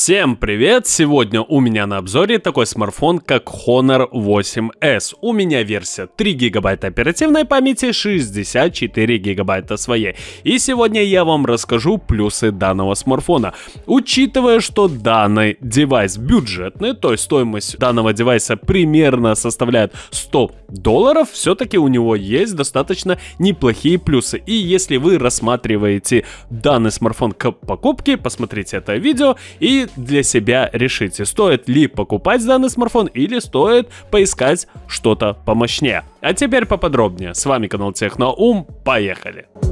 Всем привет! Сегодня у меня на обзоре такой смартфон, как Honor 8S. У меня версия 3 гигабайта оперативной памяти, 64 гигабайта своей. И сегодня я вам расскажу плюсы данного смартфона. Учитывая, что данный девайс бюджетный, то есть стоимость данного девайса примерно составляет 100 долларов, все-таки у него есть достаточно неплохие плюсы. И если вы рассматриваете данный смартфон к покупке, посмотрите это видео и для себя решите, стоит ли покупать данный смартфон или стоит поискать что-то помощнее. А теперь поподробнее. С вами канал Техноум, поехали! Поехали!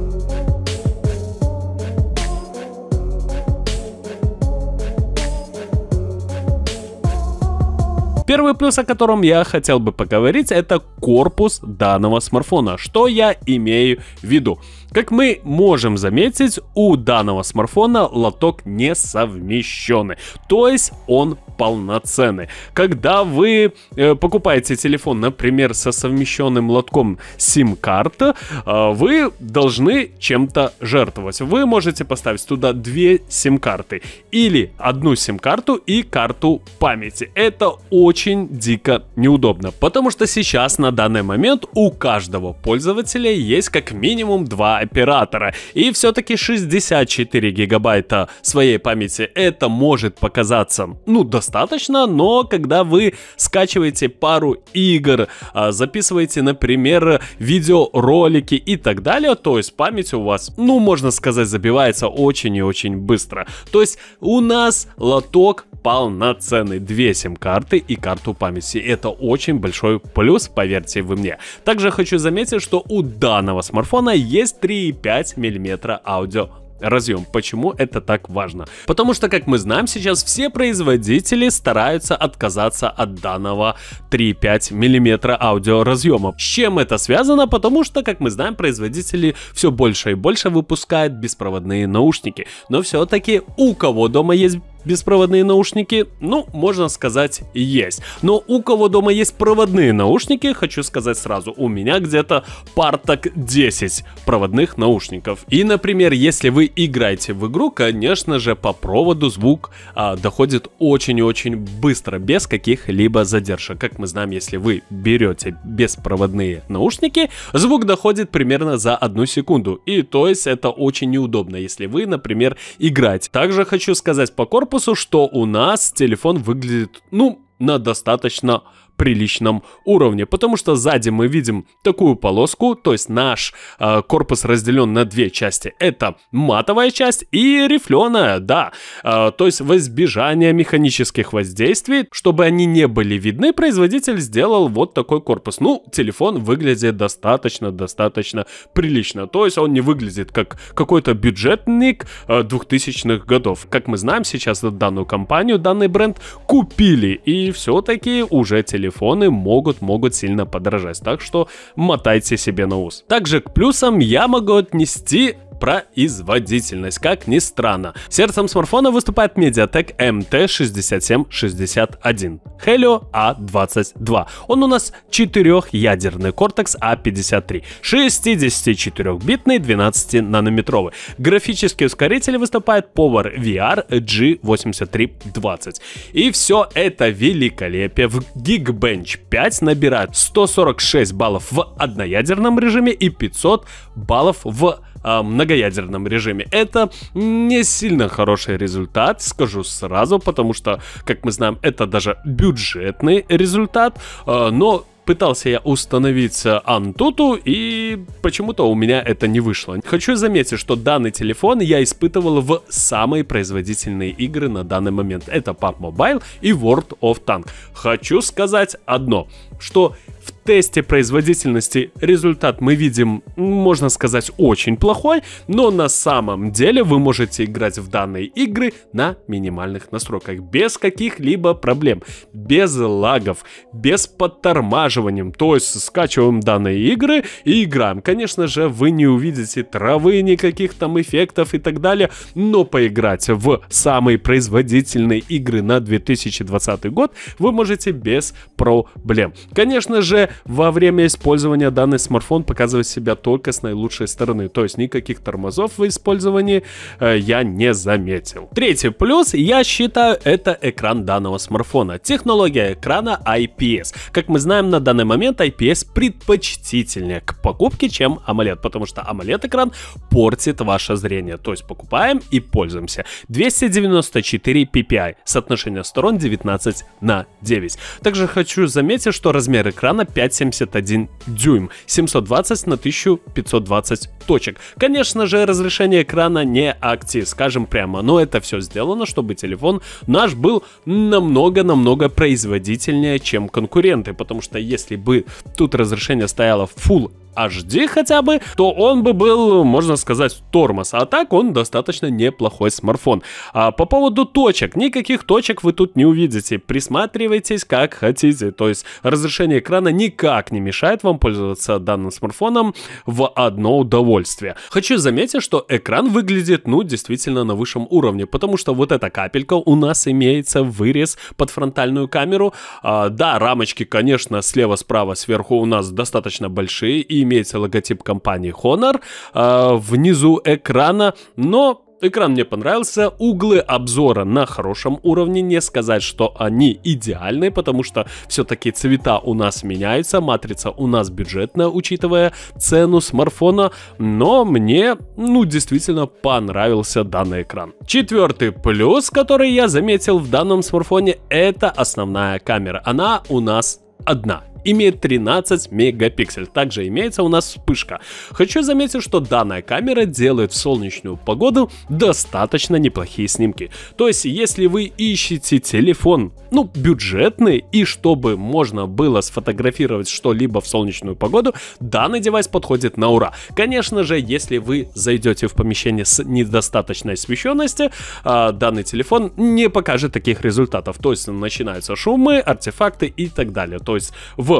Первый плюс, о котором я хотел бы поговорить, это корпус данного смартфона. Что я имею в виду? Как мы можем заметить, у данного смартфона лоток не совмещенный, то есть он полноценный. Когда вы э, покупаете телефон, например, со совмещенным лотком сим-карта, э, вы должны чем-то жертвовать. Вы можете поставить туда две сим-карты или одну сим-карту и карту памяти. Это очень очень дико неудобно, потому что сейчас на данный момент у каждого пользователя есть как минимум два оператора, и все-таки 64 гигабайта своей памяти это может показаться, ну, достаточно, но когда вы скачиваете пару игр, а, записываете, например, видеоролики и так далее, то есть память у вас, ну, можно сказать, забивается очень и очень быстро. То есть у нас лоток полноценный. Две сим-карты и карту памяти. Это очень большой плюс, поверьте вы мне. Также хочу заметить, что у данного смартфона есть 3,5 мм аудио разъем. Почему это так важно? Потому что, как мы знаем, сейчас все производители стараются отказаться от данного 3,5 мм аудиоразъема. С чем это связано? Потому что, как мы знаем, производители все больше и больше выпускают беспроводные наушники. Но все-таки у кого дома есть беспроводные наушники? Ну, можно сказать, есть. Но у кого дома есть проводные наушники, хочу сказать сразу, у меня где-то парток 10 проводных наушников. И, например, если вы играете в игру, конечно же, по проводу звук а, доходит очень и очень быстро, без каких-либо задержек. Как мы знаем, если вы берете беспроводные наушники, звук доходит примерно за одну секунду. И то есть это очень неудобно, если вы, например, играете. Также хочу сказать по корпусу, корпусу, что у нас телефон выглядит, ну, на достаточно приличном уровне, потому что сзади мы видим такую полоску, то есть наш э, корпус разделен на две части. Это матовая часть и рифленая, да, э, то есть во избежание механических воздействий, чтобы они не были видны, производитель сделал вот такой корпус. Ну, телефон выглядит достаточно-достаточно прилично, то есть он не выглядит как какой-то бюджетник э, 2000-х годов. Как мы знаем, сейчас данную компанию, данный бренд купили, и все-таки уже телефон телефоны могут-могут сильно подорожать, так что мотайте себе на ус. Также к плюсам я могу отнести производительность, как ни странно. Сердцем смартфона выступает MediaTek MT6761 Helio A22. А Он у нас четырехъядерный Cortex A53, 64-битный, 12-нанометровый. Графический ускоритель выступает PowerVR G8320. И все это великолепие в Geekbench 5 набирает 146 баллов в одноядерном режиме и 500 баллов в многоядерном режиме. Это не сильно хороший результат, скажу сразу, потому что, как мы знаем, это даже бюджетный результат, э, но пытался я установить Antutu, э, и почему-то у меня это не вышло. Хочу заметить, что данный телефон я испытывал в самые производительные игры на данный момент. Это PUBG Mobile и World of Tank. Хочу сказать одно, что в тесте производительности результат мы видим, можно сказать, очень плохой, но на самом деле вы можете играть в данные игры на минимальных настройках, без каких-либо проблем, без лагов, без подтормаживанием, то есть скачиваем данные игры и играем. Конечно же, вы не увидите травы, никаких там эффектов и так далее, но поиграть в самые производительные игры на 2020 год вы можете без проблем. Конечно же, во время использования данный смартфон показывает себя только с наилучшей стороны. То есть никаких тормозов в использовании э, я не заметил. Третий плюс, я считаю, это экран данного смартфона. Технология экрана IPS. Как мы знаем, на данный момент IPS предпочтительнее к покупке, чем AMOLED, потому что AMOLED экран портит ваше зрение. То есть покупаем и пользуемся. 294 ppi, соотношение сторон 19 на 9. Также хочу заметить, что размер экрана 5 5,71 дюйм, 720 на 1520 точек. Конечно же, разрешение экрана не акти, скажем прямо, но это все сделано, чтобы телефон наш был намного-намного производительнее, чем конкуренты, потому что если бы тут разрешение стояло Full HD хотя бы, то он бы был, можно сказать, тормоз. А так он достаточно неплохой смартфон. А по поводу точек, никаких точек вы тут не увидите. Присматривайтесь как хотите. То есть разрешение экрана никак не мешает вам пользоваться данным смартфоном в одно удовольствие. Хочу заметить, что экран выглядит, ну, действительно на высшем уровне, потому что вот эта капелька у нас имеется вырез под фронтальную камеру. А, да, рамочки, конечно, слева, справа, сверху у нас достаточно большие и имеется логотип компании Honor. Э, внизу экрана, но Экран мне понравился, углы обзора на хорошем уровне, не сказать, что они идеальны, потому что все-таки цвета у нас меняются, матрица у нас бюджетная, учитывая цену смартфона, но мне, ну, действительно понравился данный экран. Четвертый плюс, который я заметил в данном смартфоне, это основная камера. Она у нас одна имеет 13 мегапиксель. Также имеется у нас вспышка. Хочу заметить, что данная камера делает в солнечную погоду достаточно неплохие снимки. То есть, если вы ищете телефон, ну, бюджетный, и чтобы можно было сфотографировать что-либо в солнечную погоду, данный девайс подходит на ура. Конечно же, если вы зайдете в помещение с недостаточной освещенностью, а, данный телефон не покажет таких результатов. То есть, начинаются шумы, артефакты и так далее. То есть, в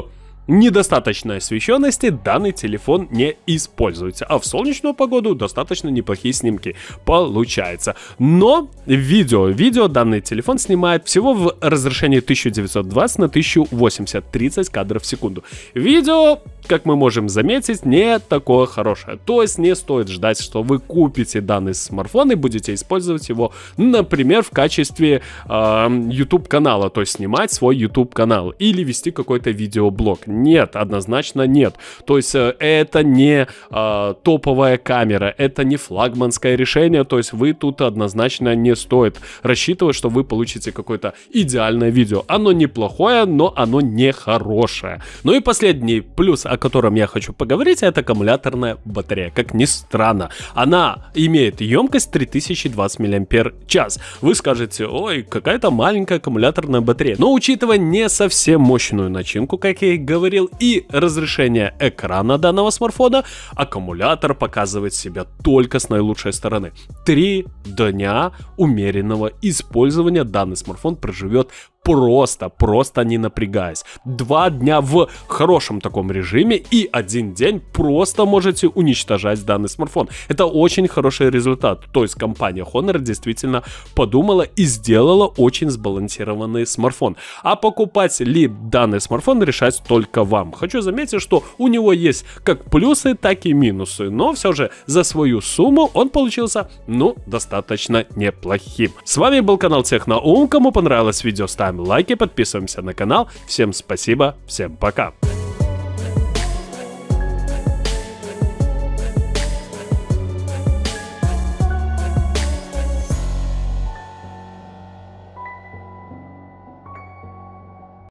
недостаточной освещенности данный телефон не используется. А в солнечную погоду достаточно неплохие снимки получается. Но видео, видео данный телефон снимает всего в разрешении 1920 на 1080, 30 кадров в секунду. Видео как мы можем заметить, не такое хорошее. То есть не стоит ждать, что вы купите данный смартфон и будете использовать его, например, в качестве э, YouTube канала, то есть снимать свой YouTube канал или вести какой-то видеоблог. Нет, однозначно нет. То есть э, это не э, топовая камера, это не флагманское решение, то есть вы тут однозначно не стоит рассчитывать, что вы получите какое-то идеальное видео. Оно неплохое, но оно не хорошее. Ну и последний плюс, о о котором я хочу поговорить, это аккумуляторная батарея. Как ни странно, она имеет емкость 3020 мАч. Вы скажете, ой, какая-то маленькая аккумуляторная батарея. Но учитывая не совсем мощную начинку, как я и говорил, и разрешение экрана данного смартфона, аккумулятор показывает себя только с наилучшей стороны. Три дня умеренного использования данный смартфон проживет просто, просто не напрягаясь. Два дня в хорошем таком режиме и один день просто можете уничтожать данный смартфон. Это очень хороший результат. То есть компания Honor действительно подумала и сделала очень сбалансированный смартфон. А покупать ли данный смартфон решать только вам. Хочу заметить, что у него есть как плюсы, так и минусы, но все же за свою сумму он получился, ну, достаточно неплохим. С вами был канал Техноум, кому понравилось видео, ставим ставим лайки, подписываемся на канал. Всем спасибо, всем пока.